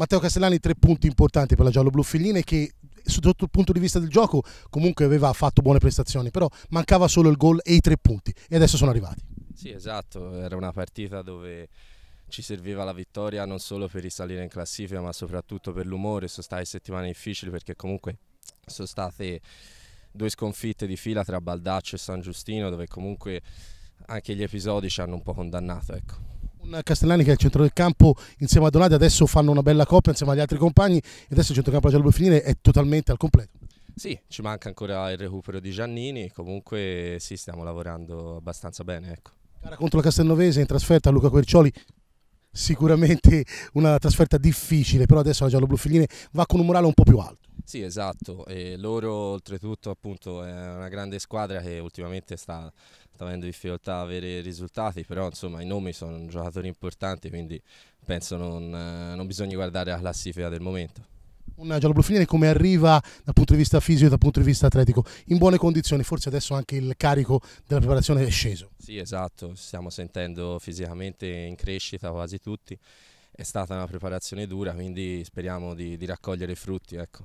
Matteo Castellani tre punti importanti per la giallo-blu Fellini che sotto il punto di vista del gioco comunque aveva fatto buone prestazioni, però mancava solo il gol e i tre punti e adesso sono arrivati. Sì, esatto, era una partita dove ci serviva la vittoria non solo per risalire in classifica, ma soprattutto per l'umore, sono state settimane difficili perché comunque sono state due sconfitte di fila tra Baldaccio e San Giustino dove comunque anche gli episodi ci hanno un po' condannato, ecco. Castellani che è il centro del campo insieme a Donati adesso fanno una bella coppia insieme agli altri compagni e adesso il centrocampo della Giallo Finire è totalmente al completo. Sì, ci manca ancora il recupero di Giannini, comunque sì, stiamo lavorando abbastanza bene. Ecco. Cara contro la Castelnovese in trasferta a Luca Quercioli, sicuramente una trasferta difficile, però adesso la Giallo Bluffigline va con un morale un po' più alto. Sì, esatto, e loro oltretutto appunto è una grande squadra che ultimamente sta, sta avendo difficoltà a avere risultati, però insomma i nomi sono giocatori importanti, quindi penso non, eh, non bisogna guardare la classifica del momento un gialloblufinese come arriva dal punto di vista fisico e dal punto di vista atletico in buone condizioni forse adesso anche il carico della preparazione è sceso sì esatto stiamo sentendo fisicamente in crescita quasi tutti è stata una preparazione dura quindi speriamo di, di raccogliere i frutti ecco.